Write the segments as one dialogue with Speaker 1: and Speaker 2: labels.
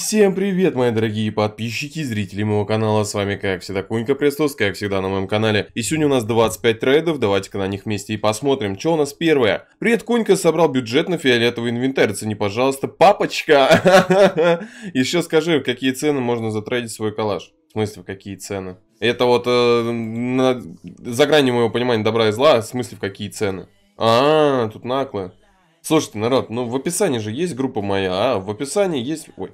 Speaker 1: Всем привет, мои дорогие подписчики и зрители моего канала, с вами как всегда Кунька Престос, как всегда на моем канале. И сегодня у нас 25 трейдов, давайте-ка на них вместе и посмотрим, что у нас первое. Привет, Кунька собрал бюджет на фиолетовый инвентарь, цени, пожалуйста, папочка! Еще скажи, какие цены можно затрейдить свой коллаж? В смысле, в какие цены? Это вот э, на, за гранью моего понимания добра и зла, а в смысле, в какие цены? А, -а, -а тут наклы. Слушайте, народ, ну в описании же есть группа моя, а в описании есть... Ой,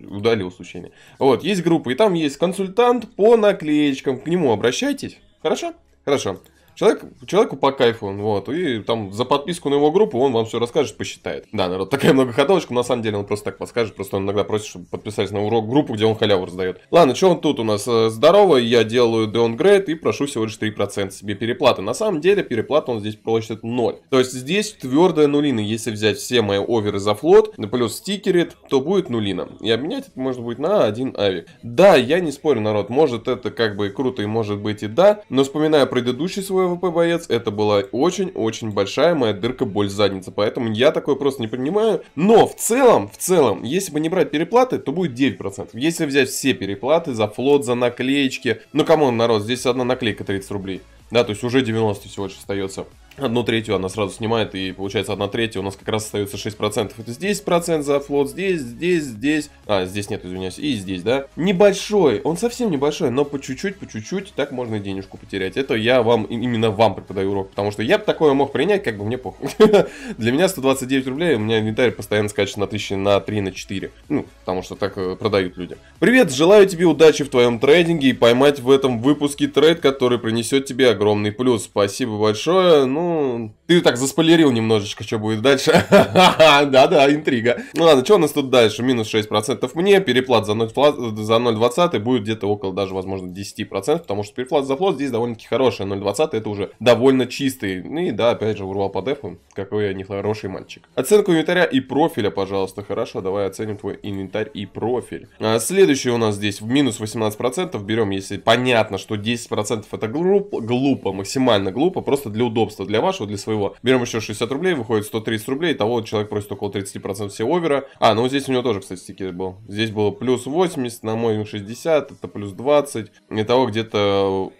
Speaker 1: удалил случайно. Вот, есть группа, и там есть консультант по наклеечкам. К нему обращайтесь. Хорошо? Хорошо. Человек, человеку по кайфу, он, вот, и там за подписку на его группу он вам все расскажет, посчитает. Да, народ, такая многоходовочка, на самом деле он просто так подскажет, просто он иногда просит, чтобы подписались на урок группу, где он халяву раздает. Ладно, что он тут у нас? Э, Здорово, я делаю downgrade и прошу всего лишь 3% себе переплаты. На самом деле переплату он здесь просит 0. То есть здесь твердая нулина, если взять все мои оверы за флот, на плюс стикерит, то будет нулина. И обменять это можно будет на один авик. Да, я не спорю, народ, может это как бы круто, и может быть и да, но вспоминая предыдущий свой ВВП-боец, это была очень-очень большая моя дырка, боль задница. Поэтому я такое просто не понимаю. Но в целом, в целом, если бы не брать переплаты, то будет 9%. Если взять все переплаты за флот, за наклеечки. Ну, камон, народ, здесь одна наклейка 30 рублей. Да, то есть уже 90 всего лишь остается одну третью она сразу снимает, и получается одна третья у нас как раз остается 6%. Это здесь процент за флот, здесь, здесь, здесь. А, здесь нет, извиняюсь, и здесь, да? Небольшой, он совсем небольшой, но по чуть-чуть, по чуть-чуть, так можно и денежку потерять. Это я вам, именно вам преподаю урок, потому что я бы такое мог принять, как бы мне похуй. Для меня 129 рублей, у меня инвентарь постоянно скачет на 1000, на 3, на 4. Ну, потому что так э, продают люди. Привет, желаю тебе удачи в твоем трейдинге и поймать в этом выпуске трейд, который принесет тебе огромный плюс. Спасибо большое, ну, ну, ты так заспойлерил немножечко, что будет дальше. Да-да, интрига. Ну ладно, что у нас тут дальше? Минус 6% мне, переплат за 0,20 будет где-то около даже, возможно, 10%, потому что переплат за флот здесь довольно-таки хорошая. 0,20 это уже довольно чистый. Ну И да, опять же, урвал по дефу. Какой я нехороший мальчик. Оценку инвентаря и профиля, пожалуйста. Хорошо, давай оценим твой инвентарь и профиль. А, следующий у нас здесь в минус 18%. Берем, если понятно, что 10% это глупо, глупо, максимально глупо, просто для удобства, для вашего, для своего. Берем еще 60 рублей, выходит 130 рублей, того человек просит около 30% все овера. А, ну здесь у него тоже, кстати, стикер был. Здесь было плюс 80, на мой 60, это плюс 20. того где-то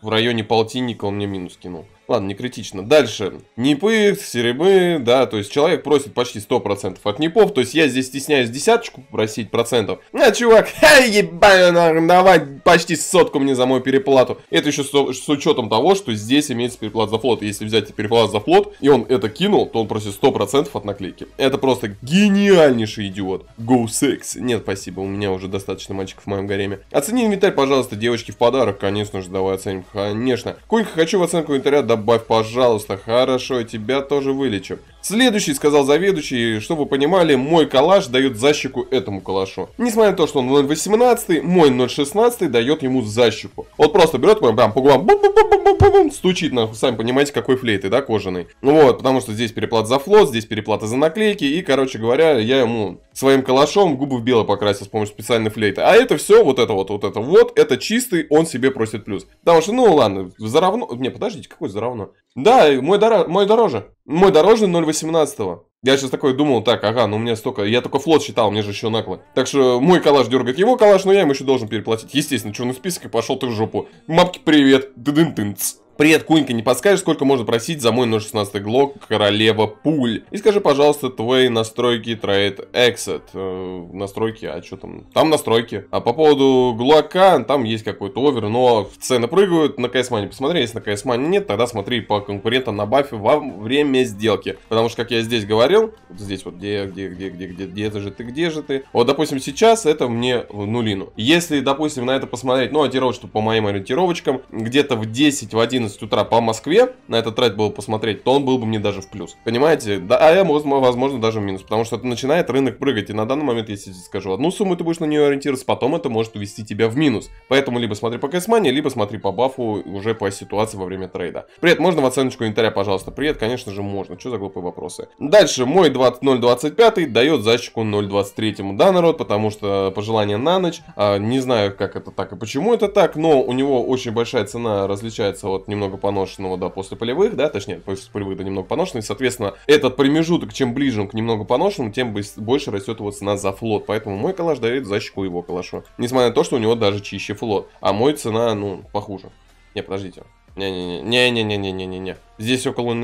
Speaker 1: в районе полтинника он мне минус кинул. Ладно, не критично. Дальше. Нипы, серебры, да, то есть человек просит почти 100% от нипов, то есть я здесь стесняюсь десяточку просить процентов. А, чувак, ха, ебать, давай почти сотку мне за мою переплату. Это еще с, с учетом того, что здесь имеется переплата за флот. Если взять переплату за флот, и он это кинул, то он просит 100% от наклейки. Это просто гениальнейший идиот. Go sex. Нет, спасибо, у меня уже достаточно мальчиков в моем гареме. Оцени инвентарь, пожалуйста, девочки в подарок, конечно же, давай оценим. Конечно. Конька, хочу в оценку инвентаря, добавь, пожалуйста. Хорошо, тебя тоже вылечим. Следующий, сказал заведующий, чтобы вы понимали, мой калаш дает защику этому калашу. Несмотря на то, что он 0.18, мой 0.16 дает ему защику. Вот просто берет, прям, по губам, бум -бум -бум -бум -бум -бум, стучит, нахуй, сами понимаете, какой флейты, да, кожаный. Ну вот, потому что здесь переплата за флот, здесь переплата за наклейки, и, короче говоря, я ему своим калашом губы в бело покрасил с помощью специальной флейты. А это все, вот это вот, вот это вот, это чистый, он себе просит плюс. Потому что, ну ладно, заравно... Не, подождите, какой заравно? Да, мой, дороже, мой дороже. Мой дорожный 0.18. Я сейчас такой думал, так, ага, ну у меня столько, я только флот считал, мне же еще накло. Так что мой калаш дергает его калаш, но я ему еще должен переплатить. Естественно, черный список и пошел ты в жопу. Мапки, привет, дын тынц Привет, Кунька, не подскажешь, сколько можно просить за мой 0.16 Глок Королева Пуль? И скажи, пожалуйста, твои настройки Trade Exit. Э, настройки, а что там? Там настройки. А по поводу Глока, там есть какой-то овер, но цены прыгают. На КСМане посмотри, если на КСМане нет, тогда смотри по конкурентам на бафе во время сделки. Потому что, как я здесь говорил, вот здесь вот, где, где, где, где, где, где это же ты, где же ты? Вот, допустим, сейчас это мне в нулину. Если, допустим, на это посмотреть, ну, ориентировочно по моим ориентировочкам, где-то в 10, в 11 11 утра по Москве, на этот трек было посмотреть, то он был бы мне даже в плюс. Понимаете? Да, а я, возможно, даже в минус. Потому что это начинает рынок прыгать. И на данный момент, если я тебе скажу одну сумму, ты будешь на нее ориентироваться, потом это может увести тебя в минус. Поэтому либо смотри по кэсмане, либо смотри по бафу уже по ситуации во время трейда. Привет, можно в оценочку инвентаря, пожалуйста? Привет, конечно же, можно. Что за глупые вопросы? Дальше, мой 0.25 дает защику 0.23. Да, народ, потому что пожелание на ночь. А, не знаю, как это так и почему это так, но у него очень большая цена различается от немного поношенного, да, после полевых, да, точнее, после полевых, да, немного поношенный. Соответственно, этот промежуток, чем ближе он к немного поношенному, тем больше растет его цена за флот. Поэтому мой калаш дает защику его калашу. Несмотря на то, что у него даже чище флот. А мой цена, ну, похуже. Не, подождите. Не-не-не-не-не-не-не-не. не, Здесь около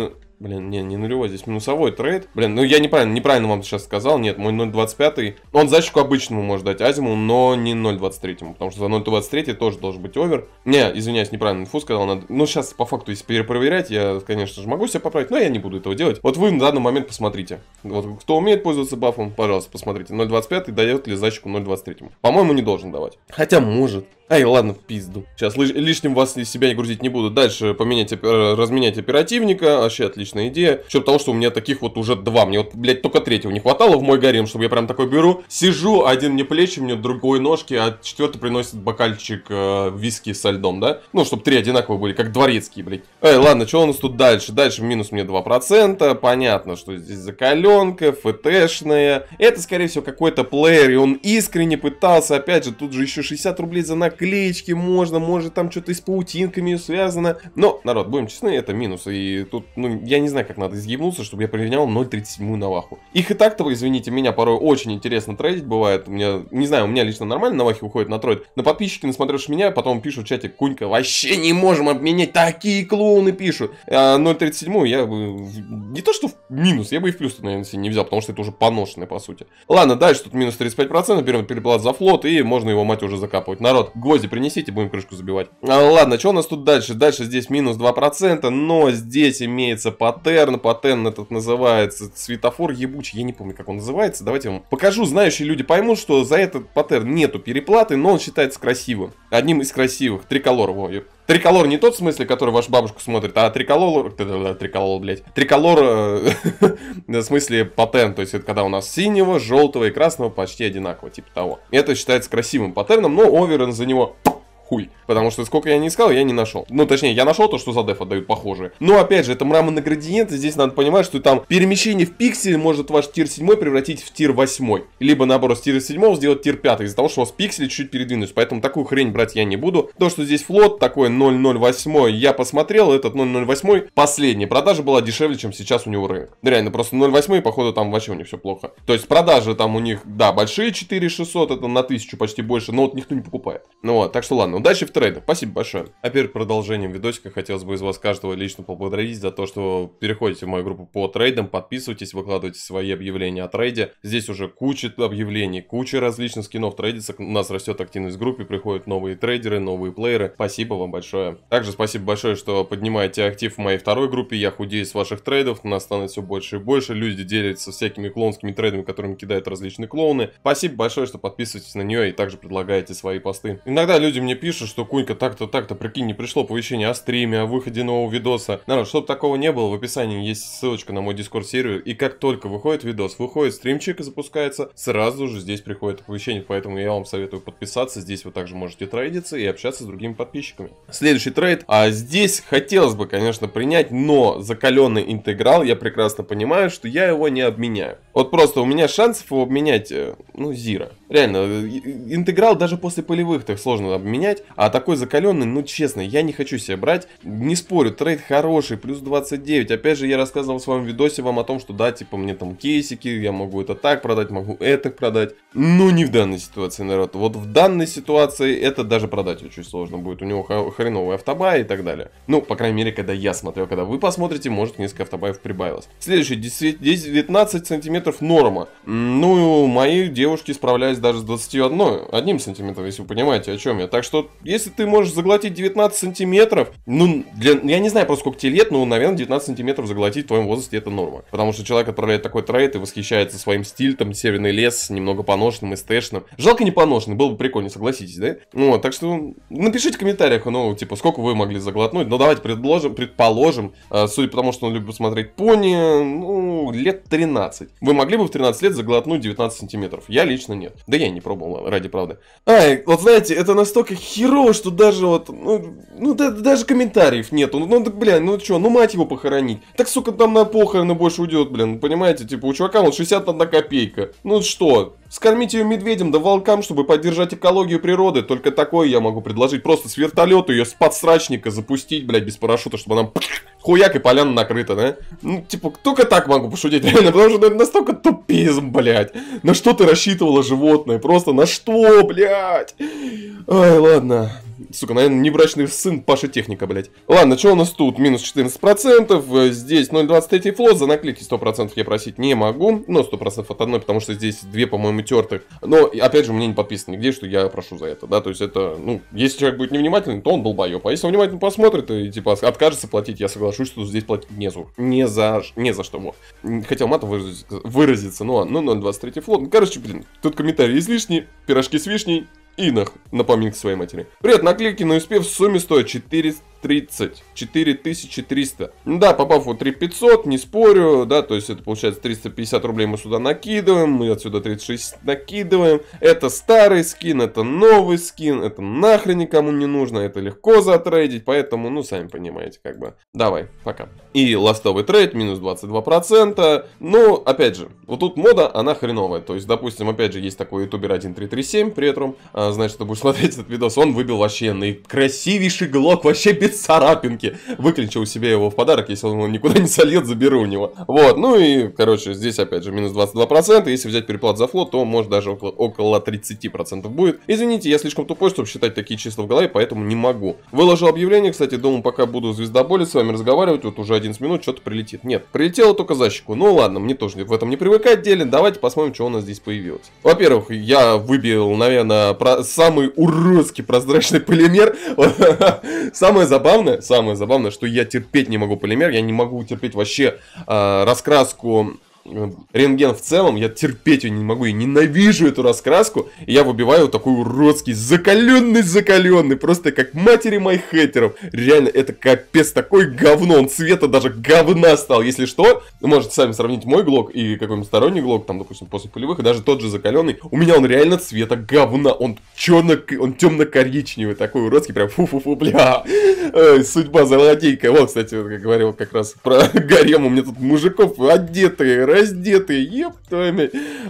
Speaker 1: Блин, не, не нулевой, здесь минусовой трейд. Блин, ну я неправильно, неправильно вам сейчас сказал. Нет, мой 0.25, он защитку обычному может дать Азиму, но не 0.23, потому что за 0.23 тоже должен быть овер. Не, извиняюсь, неправильно инфу сказал. Надо... Ну сейчас, по факту, если перепроверять, я, конечно же, могу себя поправить, но я не буду этого делать. Вот вы на данный момент посмотрите. Вот кто умеет пользоваться бафом, пожалуйста, посмотрите. 0.25 дает ли защитку 0.23. По-моему, не должен давать. Хотя может. Ай, ладно, в пизду. Сейчас лишним вас из себя не грузить не буду. Дальше поменять, разменять оперативника. Вообще отлично отличная идея. Чем того, что у меня таких вот уже два. Мне вот, блядь, только третьего не хватало в мой гарем, чтобы я прям такой беру. Сижу, один мне плечи, мне другой ножки, а четвертый приносит бокальчик э, виски со льдом, да? Ну, чтобы три одинаковые были, как дворецкие, блядь. Эй, ладно, что у нас тут дальше? Дальше минус мне 2%. Понятно, что здесь закаленка, ФТшная. Это, скорее всего, какой-то плеер, и он искренне пытался. Опять же, тут же еще 60 рублей за наклеечки можно, может там что-то и с паутинками связано. Но, народ, будем честны, это минус. И тут, ну, я не знаю, как надо изъебнуться, чтобы я применял 0.37 Наваху. Их и так-то, извините меня, порой очень интересно трейдить бывает. У меня, не знаю, у меня лично нормально Навахи уходит на трейд, но подписчики, насмотревшие меня, потом пишут в чате, Кунька, вообще не можем обменять, такие клоуны пишут. А 0.37 я бы, не то что в минус, я бы и в плюс, наверное, себе не взял, потому что это уже поношенное, по сути. Ладно, дальше тут минус 35%, берем переплат за флот, и можно его, мать, уже закапывать. Народ, гвозди принесите, будем крышку забивать. А, ладно, что у нас тут дальше? Дальше здесь минус 2%, но здесь имеется по паттерн, паттерн этот называется, светофор ебучий, я не помню, как он называется, давайте я вам покажу, знающие люди поймут, что за этот паттерн нету переплаты, но он считается красивым, одним из красивых, триколор, во, Триколор не тот в смысле, который ваша бабушка смотрит, а триколор... Триколор, блядь. Триколор, э, в смысле, паттерн. То есть это когда у нас синего, желтого и красного почти одинаково, типа того. Это считается красивым паттерном, но Оверен за него хуй. Потому что сколько я не искал, я не нашел. Ну, точнее, я нашел то, что за деф отдают похожие. Но, опять же, это мраморный градиент, и здесь надо понимать, что там перемещение в пиксель может ваш тир 7 превратить в тир 8. Либо, наоборот, с тира 7 сделать тир 5, из-за того, что у вас пиксели чуть передвинулись. Поэтому такую хрень брать я не буду. То, что здесь флот, такой 008, я посмотрел, этот 008 последний. Продажа была дешевле, чем сейчас у него рынок. Реально, просто 0,8, походу, там вообще у них все плохо. То есть продажи там у них, да, большие 4600, это на 1000 почти больше, но вот никто не покупает. Ну вот, так что ладно, удачи ну, в трейдах, спасибо большое. А перед продолжением видосика хотелось бы из вас каждого лично поблагодарить за то, что переходите в мою группу по трейдам, подписывайтесь, выкладывайте свои объявления о трейде. Здесь уже куча объявлений, куча различных скинов трейдится, у нас растет активность в группе, приходят новые трейдеры, новые плееры. Спасибо вам большое. Также спасибо большое, что поднимаете актив в моей второй группе, я худею с ваших трейдов, нас становится все больше и больше, люди делятся всякими клоунскими трейдами, которыми кидают различные клоуны. Спасибо большое, что подписываетесь на нее и также предлагаете свои посты. Иногда люди мне пишут, пишут, что Кунька так-то, так-то, прикинь, не пришло оповещение о стриме, о выходе нового видоса. Народ, чтобы такого не было, в описании есть ссылочка на мой дискорд сервер. И как только выходит видос, выходит стримчик и запускается, сразу же здесь приходит оповещение. Поэтому я вам советую подписаться. Здесь вы также можете трейдиться и общаться с другими подписчиками. Следующий трейд. А здесь хотелось бы, конечно, принять, но закаленный интеграл, я прекрасно понимаю, что я его не обменяю. Вот просто у меня шансов его обменять, э, ну, Зира. Реально, э, интеграл даже после полевых так сложно обменять, а такой закаленный, ну, честно, я не хочу себе брать. Не спорю, трейд хороший, плюс 29. Опять же, я рассказывал в своем видосе вам о том, что да, типа, мне там кейсики, я могу это так продать, могу это продать. Но не в данной ситуации, народ. Вот в данной ситуации это даже продать очень сложно будет. У него хреновый автобай и так далее. Ну, по крайней мере, когда я смотрел, когда вы посмотрите, может, несколько автобаев прибавилось. Следующий, 10, 19 сантиметров сантиметров норма. Ну, мои девушки справлялись даже с 21, одним сантиметром, если вы понимаете, о чем я. Так что, если ты можешь заглотить 19 сантиметров, ну, для, я не знаю просто сколько тебе лет, но, наверное, 19 сантиметров заглотить в твоем возрасте это норма. Потому что человек отправляет такой трейд и восхищается своим стильтом, северный лес, немного поношенным, эстешным. Жалко не поношенный, было бы прикольно, согласитесь, да? Ну так что напишите в комментариях, ну, типа, сколько вы могли заглотнуть. Ну, давайте предложим, предположим, э, судя по тому, что он любит смотреть пони, ну, лет 13. Вы могли бы в 13 лет заглотнуть 19 сантиметров? Я лично нет. Да я не пробовал, ради правды. Ай, вот знаете, это настолько херово, что даже вот, ну, ну да, даже комментариев нету. Ну, ну, блин, ну чё, ну мать его похоронить. Так, сука, там на похороны больше уйдет, блин, понимаете? Типа, у чувака вот 61 копейка. Ну что, Скормить ее медведям да волкам, чтобы поддержать экологию природы. Только такое я могу предложить. Просто с вертолета ее с подсрачника запустить, блядь, без парашюта, чтобы нам хуяк и поляна накрыта, да? Ну, типа, только так могу пошутить, реально, потому что ну, это настолько тупизм, блядь. На что ты рассчитывала животное? Просто на что, блядь? Ай, ладно. Сука, наверное, небрачный сын Паша Техника, блядь. Ладно, что у нас тут? Минус 14%. Э, здесь 0.23 флот. За наклейки 100% я просить не могу. Но 100% от одной, потому что здесь две, по-моему, тертых. Но, опять же, мне не подписано нигде, что я прошу за это, да. То есть это, ну, если человек будет невнимательный, то он долбоеб. А если он внимательно посмотрит и, типа, откажется платить, я соглашусь, что здесь платить не за, не за, не за что. Вот. Хотел матом выразиться, выразиться ну ну 0.23 флот. Короче, блин, тут комментарии излишни, пирожки с вишней, и на, на своей матери. Привет, наклейки на успев в сумме стоят 400 34 300. Ну да, попав вот 3 500, не спорю, да, то есть это получается 350 рублей мы сюда накидываем, мы отсюда 36 накидываем. Это старый скин, это новый скин, это нахрен никому не нужно, это легко затрейдить, поэтому, ну, сами понимаете, как бы. Давай, пока. И ластовый трейд, минус 22%. Ну, опять же, вот тут мода, она хреновая. То есть, допустим, опять же, есть такой ютубер 1337, при этом, а, значит, ты будешь смотреть этот видос, он выбил вообще наикрасивейший глок, вообще без царапинки. Выклинчил себя его в подарок, если он никуда не сольет, заберу у него. Вот, ну и, короче, здесь опять же минус 22%. Если взять переплат за флот, то может даже около, около 30% будет. Извините, я слишком тупой, чтобы считать такие числа в голове, поэтому не могу. Выложил объявление, кстати, думаю, пока буду звездоболе с вами разговаривать, вот уже 11 минут, что-то прилетит. Нет, прилетело только защику. Ну ладно, мне тоже в этом не привыкать делен. Давайте посмотрим, что у нас здесь появилось. Во-первых, я выбил, наверное, про... самый уродский прозрачный полимер. Самое запомнительное забавное, самое забавное, что я терпеть не могу полимер, я не могу терпеть вообще э, раскраску рентген в целом, я терпеть ее не могу, и ненавижу эту раскраску, и я выбиваю вот такой уродский, закаленный-закаленный, просто как матери моих хейтеров. Реально, это капец, такой говно, он цвета даже говна стал, если что, вы можете сами сравнить мой глок и какой-нибудь сторонний глок, там, допустим, после пулевых, и даже тот же закаленный, у меня он реально цвета говна, он черно, он темно-коричневый, такой уродский, прям фу-фу-фу, бля, Ой, судьба золотейка, вот, кстати, как говорил как раз про гарем, у меня тут мужиков одетые, раздетые, еп твою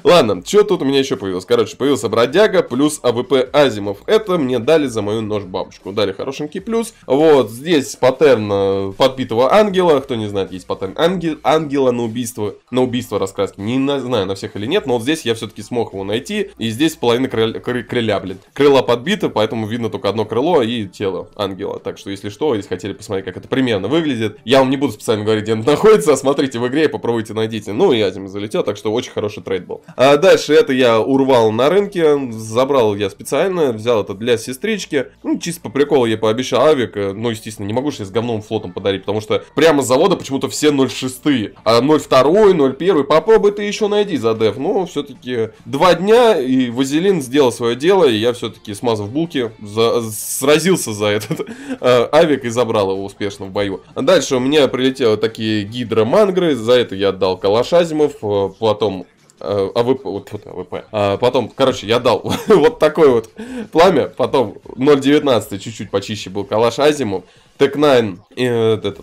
Speaker 1: Ладно, что тут у меня еще появилось? Короче, появился бродяга плюс АВП Азимов. Это мне дали за мою нож-бабочку. Дали хорошенький плюс. Вот, здесь паттерн э, подбитого ангела. Кто не знает, есть паттерн ангел, ангела на убийство, на убийство раскраски. Не на, знаю, на всех или нет, но вот здесь я все-таки смог его найти. И здесь половина крыля, крыля, блин. Крыла подбиты, поэтому видно только одно крыло и тело ангела. Так что, если что, если хотели посмотреть, как это примерно выглядит, я вам не буду специально говорить, где он находится, а смотрите в игре и попробуйте найдите. Ну, ну и Азим залетел, так что очень хороший трейд был. А дальше это я урвал на рынке, забрал я специально, взял это для сестрички. Ну, чисто по приколу я пообещал Авик, э, но ну, естественно, не могу же я с говновым флотом подарить, потому что прямо с завода почему-то все 0,6, а 0,2, 0,1, попробуй ты еще найди за деф. Но все-таки два дня, и Вазелин сделал свое дело, и я все-таки, смазав булки, за... сразился за этот э, Авик и забрал его успешно в бою. А дальше у меня прилетело такие гидромангры, за это я отдал калаша, Азимов, э, потом э, АВП, вот, вот АВП. А, потом, короче, я дал вот такое вот пламя, потом 0.19 чуть-чуть почище был калаш Азимов, Тек-9, э, этот,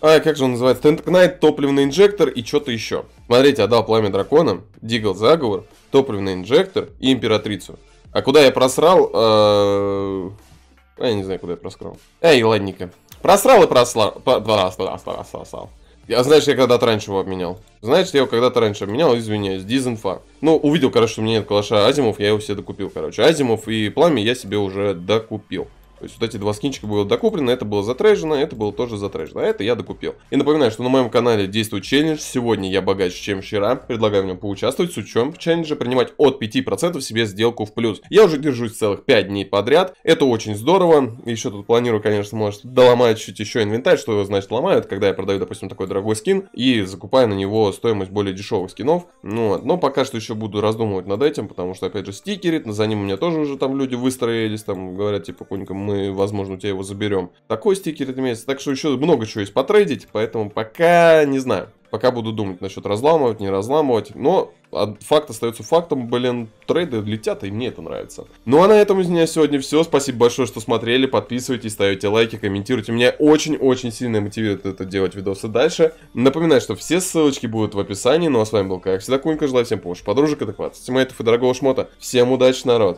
Speaker 1: а, как же он называется? Тенткнайт, топливный инжектор и что-то еще. Смотрите, я дал пламя дракона, Дигл заговор, топливный инжектор и императрицу. А куда я просрал? Э, а, я не знаю, куда я просрал. Эй, ладненько. Просрал и просрал. Просрал, просрал, просрал. А знаешь, я когда-то раньше его обменял. Знаешь, я его когда-то раньше обменял, извиняюсь, дизинфа. Ну, увидел, короче, что у меня нет калаша Азимов, я его себе докупил, короче. Азимов и пламя я себе уже докупил. То есть вот эти два скинчика было докуплено, это было затрежено, это было тоже затрежено, а это я докупил. И напоминаю, что на моем канале действует челлендж, сегодня я богаче, чем вчера, предлагаю в нем поучаствовать, с учетом челленджа принимать от 5% себе сделку в плюс. Я уже держусь целых 5 дней подряд, это очень здорово, еще тут планирую, конечно, может доломать чуть еще инвентарь, что его значит ломают, когда я продаю, допустим, такой дорогой скин и закупаю на него стоимость более дешевых скинов, ну но пока что еще буду раздумывать над этим, потому что, опять же, стикерит, за ним у меня тоже уже там люди выстроились, там говорят, типа, какой-нибудь мы, возможно, у тебя его заберем. Такой стикер это месяц. Так что еще много чего есть потрейдить, поэтому пока не знаю. Пока буду думать насчет разламывать, не разламывать. Но факт остается фактом, блин, трейды летят, и мне это нравится. Ну а на этом у меня сегодня все. Спасибо большое, что смотрели. Подписывайтесь, ставите лайки, комментируйте. Меня очень-очень сильно мотивирует это делать видосы дальше. Напоминаю, что все ссылочки будут в описании. Ну а с вами был, как всегда, Кунька. Желаю всем помощи, подружек, адекватности, мэтов и дорогого шмота. Всем удачи, народ!